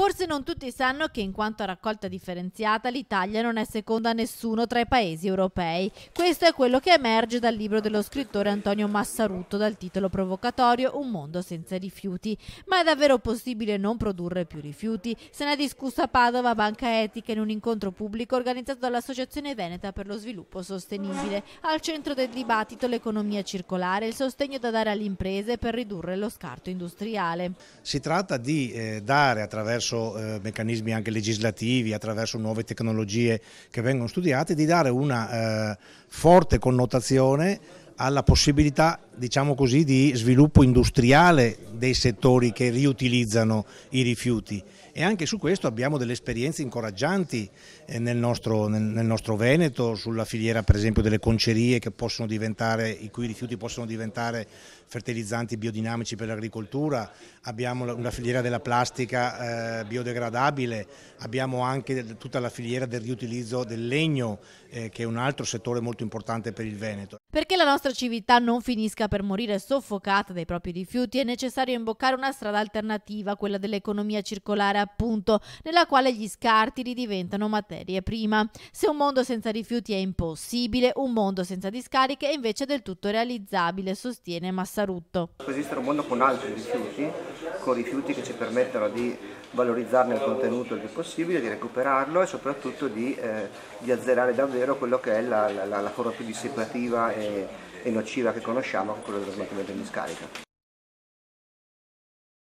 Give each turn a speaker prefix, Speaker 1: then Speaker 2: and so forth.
Speaker 1: Forse non tutti sanno che in quanto a raccolta differenziata l'Italia non è seconda a nessuno tra i paesi europei. Questo è quello che emerge dal libro dello scrittore Antonio Massaruto dal titolo provocatorio Un mondo senza rifiuti. Ma è davvero possibile non produrre più rifiuti? Se ne è discusso a Padova Banca Etica in un incontro pubblico organizzato dall'Associazione Veneta per lo Sviluppo Sostenibile. Al centro del dibattito l'economia circolare e il sostegno da dare alle imprese per ridurre lo scarto industriale.
Speaker 2: Si tratta di eh, dare attraverso attraverso eh, meccanismi anche legislativi, attraverso nuove tecnologie che vengono studiate, di dare una eh, forte connotazione alla possibilità, diciamo così, di sviluppo industriale dei settori che riutilizzano i rifiuti e anche su questo abbiamo delle esperienze incoraggianti eh, nel nostro, nel, nel nostro Veneto, sulla filiera per esempio delle concerie i cui rifiuti possono diventare fertilizzanti biodinamici per l'agricoltura, abbiamo una filiera della plastica eh, biodegradabile, abbiamo anche tutta la filiera del riutilizzo del legno eh, che è un altro settore molto importante per il Veneto.
Speaker 1: Perché la nostra civiltà non finisca per morire soffocata dai propri rifiuti è necessario necessario imboccare una strada alternativa, quella dell'economia circolare appunto, nella quale gli scarti ridiventano materie prima. Se un mondo senza rifiuti è impossibile, un mondo senza discariche è invece del tutto realizzabile, sostiene Massarutto.
Speaker 2: Può esistere un mondo con altri rifiuti, con rifiuti che ci permettono di valorizzarne il contenuto il più possibile, di recuperarlo e soprattutto di, eh, di azzerare davvero quello che è la, la, la forma più dissipativa e, e nociva che conosciamo, quello dello smaltimento in discarica.